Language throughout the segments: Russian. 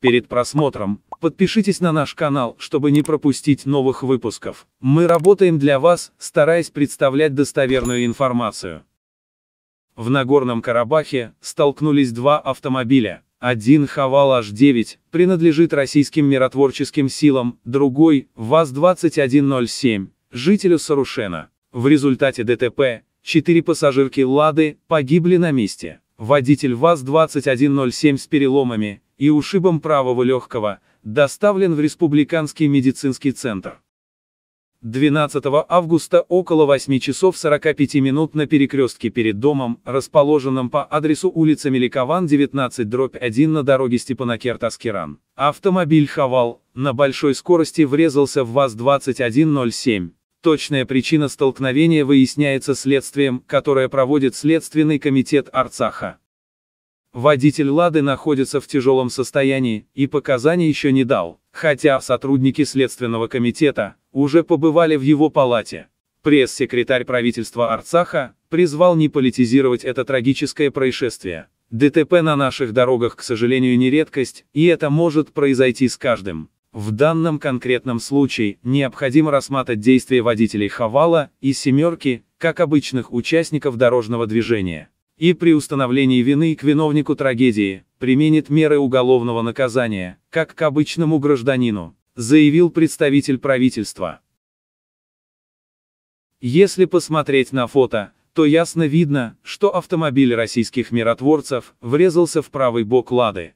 Перед просмотром, подпишитесь на наш канал, чтобы не пропустить новых выпусков. Мы работаем для вас, стараясь представлять достоверную информацию. В Нагорном Карабахе столкнулись два автомобиля. Один Хавал H9 принадлежит российским миротворческим силам, другой – ВАЗ-2107, жителю Сарушена. В результате ДТП четыре пассажирки «Лады» погибли на месте. Водитель ВАЗ-2107 с переломами, и ушибом правого легкого, доставлен в Республиканский медицинский центр. 12 августа около 8 часов 45 минут на перекрестке перед домом, расположенном по адресу улица Меликован 19-1 дробь на дороге Степанакерт-Аскеран, автомобиль «Хавал» на большой скорости врезался в ВАЗ-2107. Точная причина столкновения выясняется следствием, которое проводит Следственный комитет Арцаха. Водитель «Лады» находится в тяжелом состоянии и показаний еще не дал, хотя сотрудники Следственного комитета уже побывали в его палате. Пресс-секретарь правительства Арцаха призвал не политизировать это трагическое происшествие. ДТП на наших дорогах, к сожалению, не редкость, и это может произойти с каждым. В данном конкретном случае необходимо рассматривать действия водителей «Хавала» и «семерки» как обычных участников дорожного движения и при установлении вины к виновнику трагедии применит меры уголовного наказания, как к обычному гражданину, заявил представитель правительства. Если посмотреть на фото, то ясно видно, что автомобиль российских миротворцев врезался в правый бок Лады.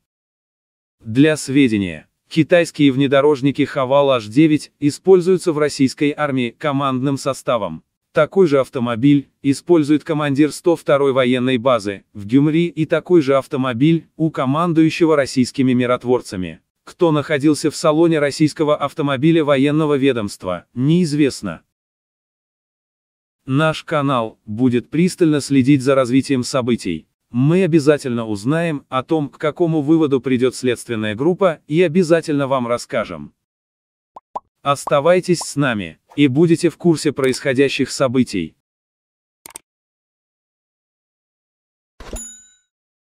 Для сведения, китайские внедорожники Хавал H9 используются в российской армии командным составом, такой же автомобиль использует командир 102-й военной базы в Гюмри и такой же автомобиль у командующего российскими миротворцами. Кто находился в салоне российского автомобиля военного ведомства, неизвестно. Наш канал будет пристально следить за развитием событий. Мы обязательно узнаем о том, к какому выводу придет следственная группа и обязательно вам расскажем. Оставайтесь с нами, и будете в курсе происходящих событий.